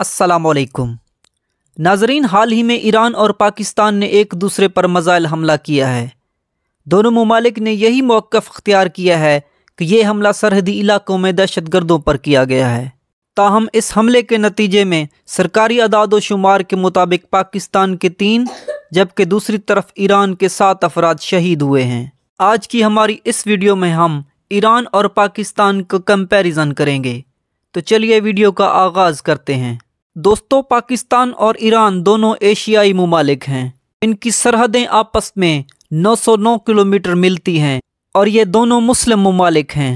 असलकुम नाजरीन हाल ही में ईरान और पाकिस्तान ने एक दूसरे पर मज़ाइल हमला किया है दोनों ममालिक ने यही मौक़ अख्तियार किया है कि यह हमला सरहदी इलाकों में दहशत गर्दों पर किया गया है ताहम इस हमले के नतीजे में सरकारी अदाद शुमार के मुताबिक पाकिस्तान के तीन जबकि दूसरी तरफ ईरान के सात अफराद शहीद हुए हैं आज की हमारी इस वीडियो में हम ईरान और पाकिस्तान का कंपेरिज़न करेंगे तो चलिए वीडियो का आगाज़ करते हैं दोस्तों पाकिस्तान और ईरान दोनों एशियाई ममालिक हैं इनकी सरहदें आपस में 909 किलोमीटर मिलती हैं और ये दोनों मुस्लिम ममालिक हैं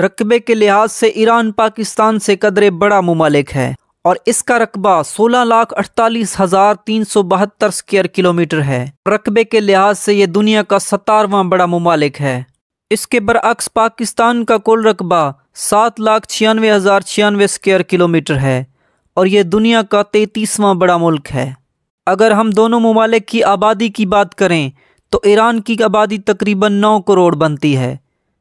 रकबे के लिहाज से ईरान पाकिस्तान से कदरे बड़ा ममालिक है और इसका रकबा सोलह लाख अड़तालीस हज़ार तीन सौ बहत्तर स्क्वायर किलोमीटर है रकबे के लिहाज से ये दुनिया का सतारवा बड़ा ममालिक है इसके बरअक्स पाकिस्तान का कुल रकबा सात लाख छियानवे हज़ार छियानवे स्क्वायर किलोमीटर है और ये दुनिया का तैतीसवां बड़ा मुल्क है अगर हम दोनों ममालिक की आबादी की बात करें तो ईरान की आबादी तकरीबन नौ करोड़ बनती है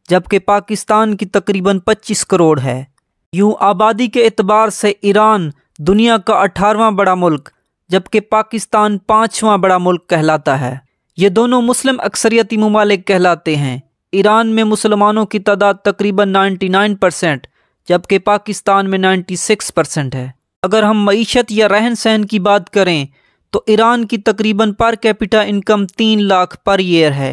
जबकि पाकिस्तान की तकरीबन पच्चीस करोड़ है यूँ आबादी के एतबार से ईरान दुनिया का अठारवा बड़ा मुल्क जबकि पाकिस्तान पाँचवा बड़ा मुल्क कहलाता है ये दोनों मुस्लिम अक्सरियती ममालिक कहलाते हैं ईरान में मुसलमानों की तादाद तकरीबन 99 परसेंट जबकि पाकिस्तान में 96 परसेंट है अगर हम मीशत या रहन सहन की बात करें तो ईरान की तकरीबन पर कैपिटा इनकम तीन लाख पर ईयर है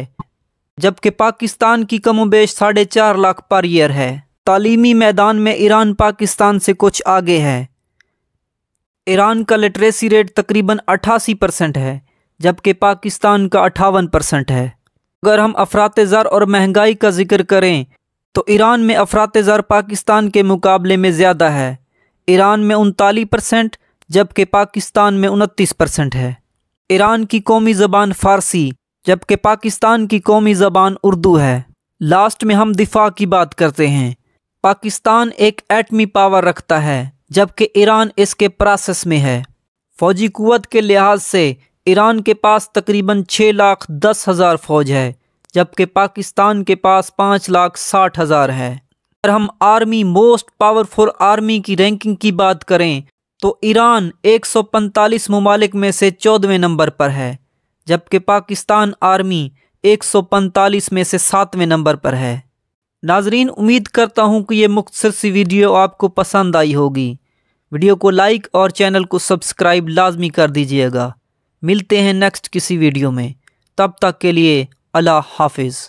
जबकि पाकिस्तान की कमो बेश साढ़े चार लाख पर ईयर है तालीमी मैदान में ईरान पाकिस्तान से कुछ आगे है ईरान का लिटरेसी रेट तकरीबन अट्ठासी परसेंट है जबकि पाकिस्तान का अठावन परसेंट है अगर हम अफरात ज़र और महंगाई का जिक्र करें तो ईरान में अफरात ज़र पाकिस्तान के मुकाबले में ज़्यादा है ईरान में उनतालीस परसेंट जबकि पाकिस्तान में उनतीस परसेंट है ईरान की कौमी ज़बान फ़ारसी जबकि पाकिस्तान की कौमी ज़बान उर्दू है लास्ट में हम दिफा की बात करते हैं पाकिस्तान एक एटमी पावर रखता है जबकि ईरान इसके प्रोसेस में है फौजी कुत के लिहाज से ईरान के पास तकरीबन छः लाख दस हज़ार फ़ौज है जबकि पाकिस्तान के पास पाँच लाख साठ हज़ार है अगर हम आर्मी मोस्ट पावरफुल आर्मी की रैंकिंग की बात करें तो ईरान 145 ममालिक में से चौदहवें नंबर पर है जबकि पाकिस्तान आर्मी 145 में से सातवें नंबर पर है नाजरीन उम्मीद करता हूँ कि ये मुख्तर सी वीडियो आपको पसंद आई होगी वीडियो को लाइक और चैनल को सब्सक्राइब लाजमी कर दीजिएगा मिलते हैं नेक्स्ट किसी वीडियो में तब तक के लिए अल्लाह हाफिज़